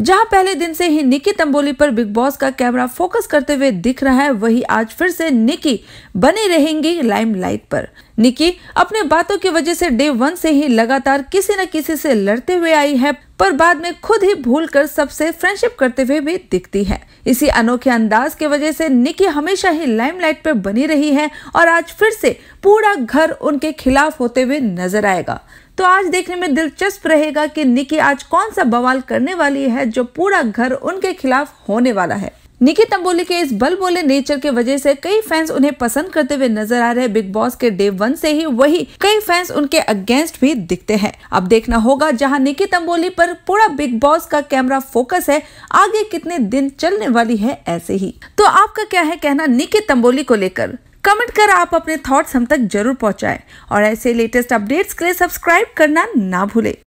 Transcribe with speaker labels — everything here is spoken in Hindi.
Speaker 1: जहां पहले दिन से ही निकी तंबोली पर बिग बॉस का कैमरा फोकस करते हुए दिख रहा है वही आज फिर से निकी बनी रहेंगी लाइमलाइट पर निकी अपने बातों की वजह से डे वन से ही लगातार किसी न किसी से लड़ते हुए आई है पर बाद में खुद ही भूल कर सबसे फ्रेंडशिप करते हुए भी दिखती है इसी अनोखे अंदाज के वजह से निकी हमेशा ही लाइमलाइट पर बनी रही है और आज फिर से पूरा घर उनके खिलाफ होते हुए नजर आएगा तो आज देखने में दिलचस्प रहेगा कि निकी आज कौन सा बवाल करने वाली है जो पूरा घर उनके खिलाफ होने वाला है निकी तंबोली के इस बल बोले नेचर के वजह से कई फैंस उन्हें पसंद करते हुए नजर आ रहे हैं बिग बॉस के डे वन से ही वही कई फैंस उनके अगेंस्ट भी दिखते हैं अब देखना होगा जहां निकी तंबोली पर पूरा बिग बॉस का कैमरा फोकस है आगे कितने दिन चलने वाली है ऐसे ही तो आपका क्या है कहना निकी तंबोली को लेकर कमेंट कर आप अपने थॉट्स हम तक जरूर पहुंचाएं और ऐसे लेटेस्ट अपडेट्स
Speaker 2: के लिए सब्सक्राइब करना ना भूलें